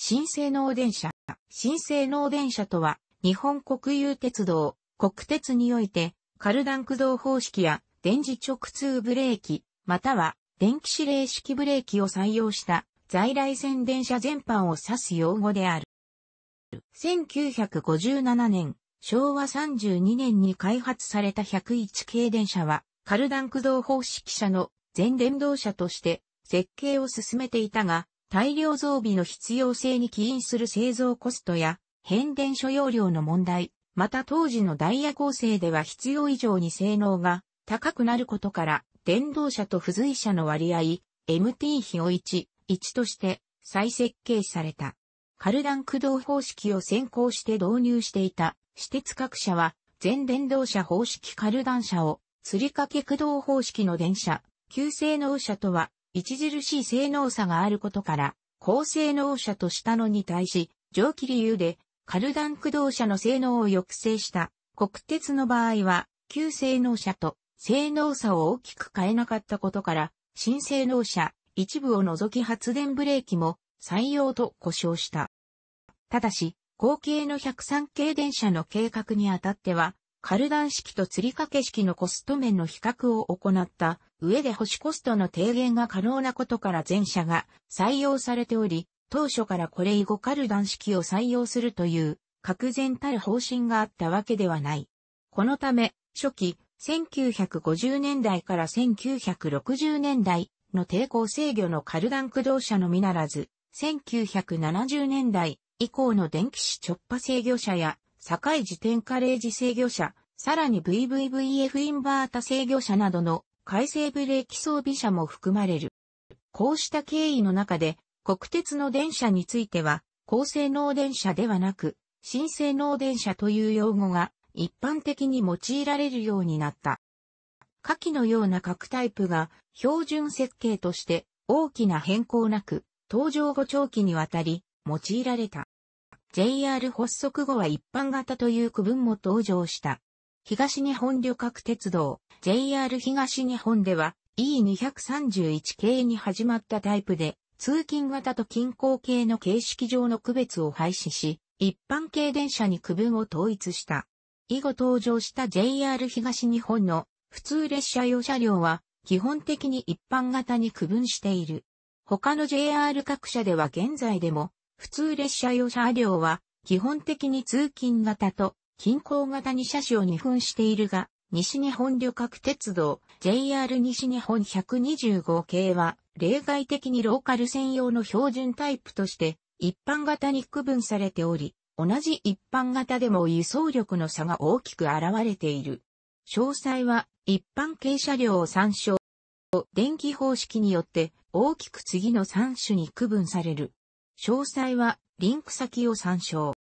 新性能電車。新性能電車とは、日本国有鉄道、国鉄において、カルダン駆動方式や電磁直通ブレーキ、または電気指令式ブレーキを採用した在来線電車全般を指す用語である。1957年、昭和32年に開発された101系電車は、カルダン駆動方式車の全電動車として設計を進めていたが、大量増備の必要性に起因する製造コストや変電所容量の問題、また当時のダイヤ構成では必要以上に性能が高くなることから電動車と付随車の割合 MT 比を1、1として再設計された。カルダン駆動方式を先行して導入していた私鉄各社は全電動車方式カルダン車を吊り掛け駆動方式の電車、旧性能車とは著しい性能差があることから、高性能車としたのに対し、蒸気理由で、カルダン駆動車の性能を抑制した国鉄の場合は、旧性能車と性能差を大きく変えなかったことから、新性能車、一部を除き発電ブレーキも採用と故障した。ただし、後継の103系電車の計画にあたっては、カルダン式と吊り掛け式のコスト面の比較を行った上で保守コストの低減が可能なことから全社が採用されており、当初からこれ以後カルダン式を採用するという確然たる方針があったわけではない。このため、初期、1950年代から1960年代の抵抗制御のカルダン駆動車のみならず、1970年代以降の電気子直波制御車や、境自転カレージ制御車、さらに VVVF インバータ制御車などの改正ブレーキ装備車も含まれる。こうした経緯の中で、国鉄の電車については、高性能電車ではなく、新性能電車という用語が一般的に用いられるようになった。下記のような各タイプが標準設計として大きな変更なく、登場後長期にわたり用いられた。JR 発足後は一般型という区分も登場した。東日本旅客鉄道、JR 東日本では E231 系に始まったタイプで、通勤型と近郊系の形式上の区別を廃止し、一般系電車に区分を統一した。以後登場した JR 東日本の普通列車用車両は基本的に一般型に区分している。他の JR 各社では現在でも普通列車用車両は基本的に通勤型と近郊型に車種を2分しているが、西日本旅客鉄道 JR 西日本125系は例外的にローカル専用の標準タイプとして一般型に区分されており、同じ一般型でも輸送力の差が大きく現れている。詳細は一般軽車両を参照。電気方式によって大きく次の3種に区分される。詳細はリンク先を参照。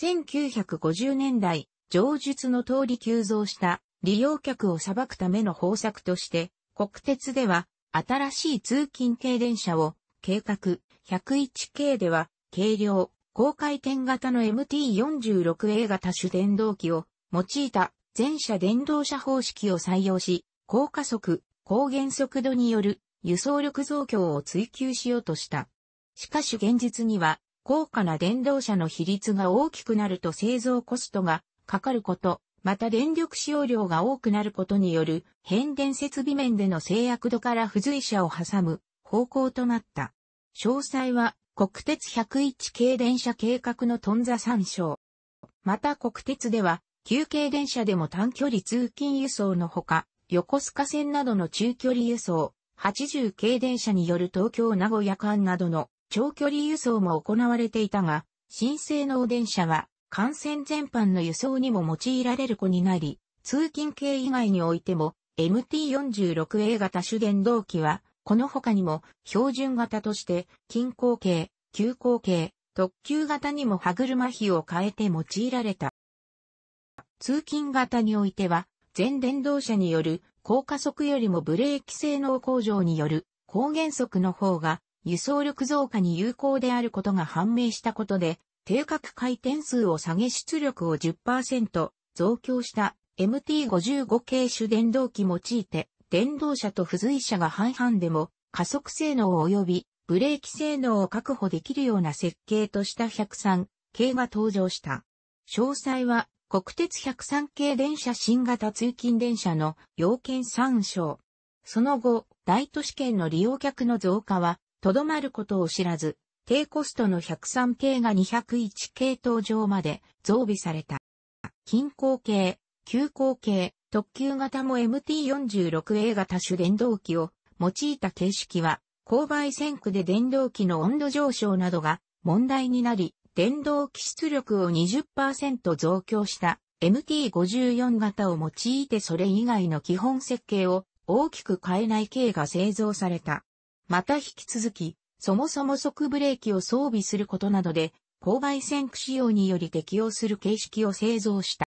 1950年代、上述の通り急増した利用客を裁くための方策として、国鉄では新しい通勤系電車を計画、101系では軽量、高回転型の MT46A 型主電動機を用いた全車電動車方式を採用し、高加速、高減速度による輸送力増強を追求しようとした。しかし現実には高価な電動車の比率が大きくなると製造コストがかかること、また電力使用量が多くなることによる変電設備面での制約度から付随車を挟む方向となった。詳細は国鉄101系電車計画のトンザ参照。また国鉄では、休憩電車でも短距離通勤輸送のほか、横須賀線などの中距離輸送、80系電車による東京名古屋間などの長距離輸送も行われていたが、新性能電車は幹線全般の輸送にも用いられる子になり、通勤系以外においても MT46A 型主電動機は、この他にも標準型として近郊系、急行系、特急型にも歯車比を変えて用いられた。通勤型においては、全電動車による高加速よりもブレーキ性能向上による高減速の方が輸送力増加に有効であることが判明したことで、定格回転数を下げ出力を10%増強した MT55 系主電動機用いて、電動車と付随車が半々でも加速性能及びブレーキ性能を確保できるような設計とした103系が登場した。詳細は国鉄103系電車新型通勤電車の要件参照。その後、大都市圏の利用客の増加はとどまることを知らず、低コストの103系が201系統上まで増備された。近郊系、急行系、特急型も MT46A 型種電動機を用いた形式は、勾配線区で電動機の温度上昇などが問題になり、電動機出力を20%増強した MT54 型を用いてそれ以外の基本設計を大きく変えない系が製造された。また引き続き、そもそも即ブレーキを装備することなどで、勾配線駆仕様により適用する形式を製造した。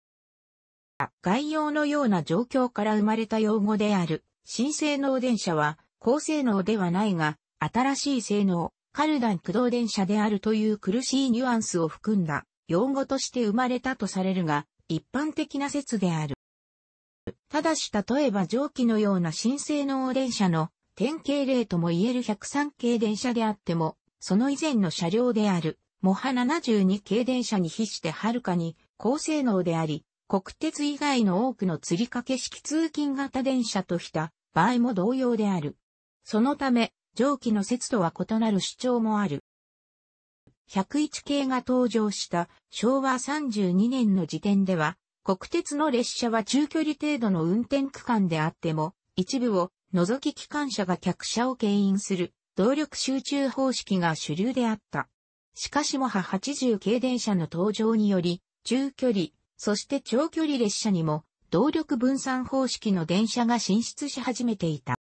概要のような状況から生まれた用語である、新性能電車は、高性能ではないが、新しい性能、カルダン駆動電車であるという苦しいニュアンスを含んだ用語として生まれたとされるが、一般的な説である。ただし例えば蒸気のような新性能電車の典型例とも言える103系電車であっても、その以前の車両である、モハ72系電車に比してはるかに高性能であり、国鉄以外の多くの吊り掛け式通勤型電車とした場合も同様である。そのため、蒸気の説とは異なる主張もある。101系が登場した昭和32年の時点では、国鉄の列車は中距離程度の運転区間であっても、一部を覗き機関車が客車を牽引する動力集中方式が主流であった。しかしモハ80系電車の登場により、中距離、そして長距離列車にも動力分散方式の電車が進出し始めていた。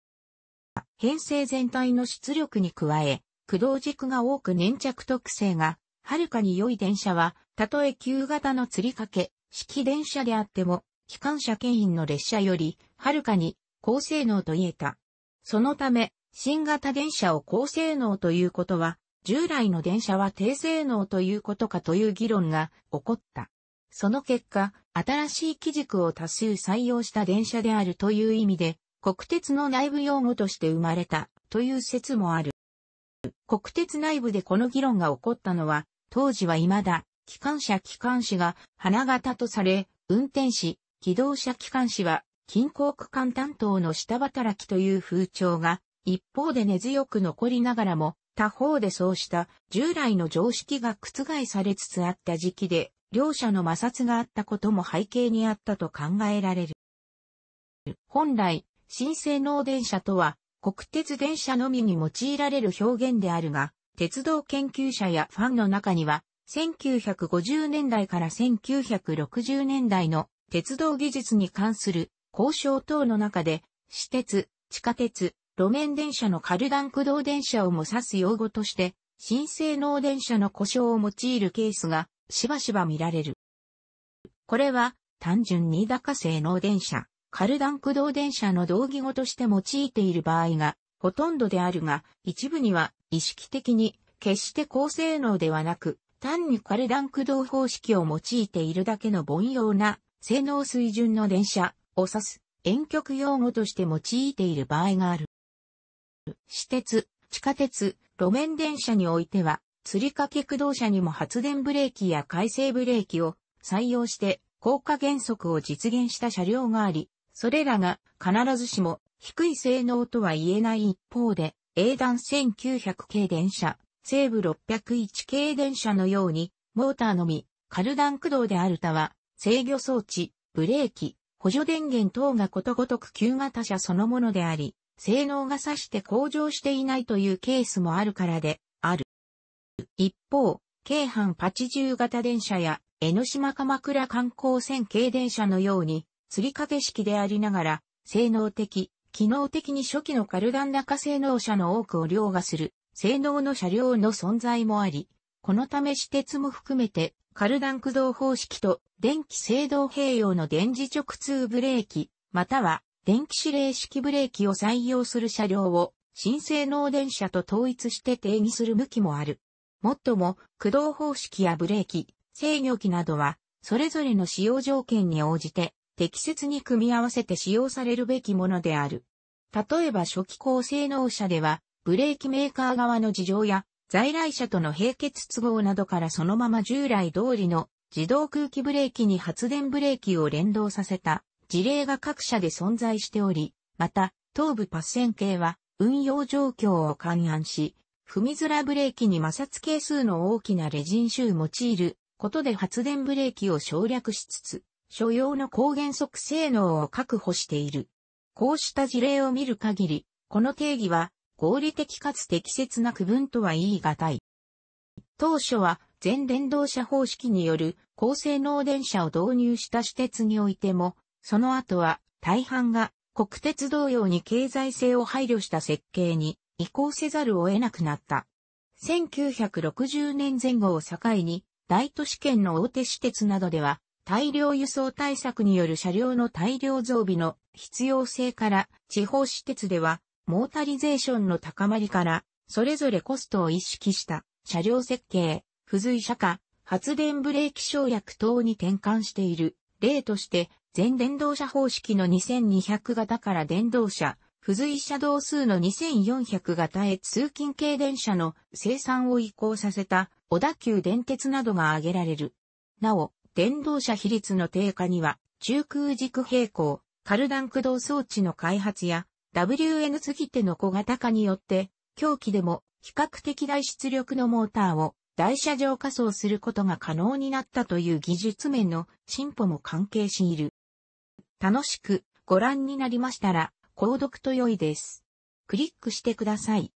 編成全体の出力に加え、駆動軸が多く粘着特性が、はるかに良い電車は、たとえ旧型の吊り掛け、式電車であっても、機関車牽引の列車より、はるかに高性能と言えた。そのため、新型電車を高性能ということは、従来の電車は低性能ということかという議論が起こった。その結果、新しい基軸を多数採用した電車であるという意味で、国鉄の内部用語として生まれたという説もある。国鉄内部でこの議論が起こったのは、当時は未だ、機関車機関士が花形とされ、運転士、機動車機関士は近郊区間担当の下働きという風潮が、一方で根強く残りながらも、他方でそうした従来の常識が覆されつつあった時期で、両者の摩擦があったことも背景にあったと考えられる。本来、新性能電車とは、国鉄電車のみに用いられる表現であるが、鉄道研究者やファンの中には、1950年代から1960年代の鉄道技術に関する交渉等の中で、私鉄、地下鉄、路面電車のカルダン駆動電車をも指す用語として、新性能電車の故障を用いるケースがしばしば見られる。これは単純に高性能電車、カルダン駆動電車の同義語として用いている場合がほとんどであるが、一部には意識的に決して高性能ではなく、単にカルダン駆動方式を用いているだけの凡庸な性能水準の電車を指す遠曲用語として用いている場合がある。私鉄、地下鉄、路面電車においては、吊り掛け駆動車にも発電ブレーキや回生ブレーキを採用して効果原則を実現した車両があり、それらが必ずしも低い性能とは言えない一方で、英断1900系電車、西部601系電車のように、モーターのみ、カルダン駆動である他は、制御装置、ブレーキ、補助電源等がことごとく旧型車そのものであり、性能が差して向上していないというケースもあるからで、ある。一方、京阪80型電車や江ノ島鎌倉観光線軽電車のように、釣り掛け式でありながら、性能的、機能的に初期のカルダン中性能車の多くを凌駕する、性能の車両の存在もあり、このため私鉄も含めて、カルダン駆動方式と電気制動併用の電磁直通ブレーキ、または電気指令式ブレーキを採用する車両を新性能電車と統一して定義する向きもある。もっとも、駆動方式やブレーキ、制御機などは、それぞれの使用条件に応じて、適切に組み合わせて使用されるべきものである。例えば初期高性能車では、ブレーキメーカー側の事情や、在来車との並結都合などからそのまま従来通りの自動空気ブレーキに発電ブレーキを連動させた事例が各社で存在しており、また、頭部パッセン系は運用状況を勘案し、踏みづらブレーキに摩擦係数の大きなレジン種を用いることで発電ブレーキを省略しつつ、所要の高減速性能を確保している。こうした事例を見る限り、この定義は合理的かつ適切な区分とは言い難い。当初は全電動車方式による高性能電車を導入した私鉄においても、その後は大半が国鉄同様に経済性を配慮した設計に移行せざるを得なくなった。1960年前後を境に大都市圏の大手私鉄などでは大量輸送対策による車両の大量増備の必要性から地方私鉄ではモータリゼーションの高まりから、それぞれコストを意識した車両設計、付随車化、発電ブレーキ省略等に転換している。例として、全電動車方式の2200型から電動車、付随車同数の2400型へ通勤系電車の生産を移行させた小田急電鉄などが挙げられる。なお、電動車比率の低下には、中空軸平行、カルダン駆動装置の開発や、WN 過ぎての小型化によって、狂気でも比較的大出力のモーターを台車上仮想することが可能になったという技術面の進歩も関係している。楽しくご覧になりましたら、購読と良いです。クリックしてください。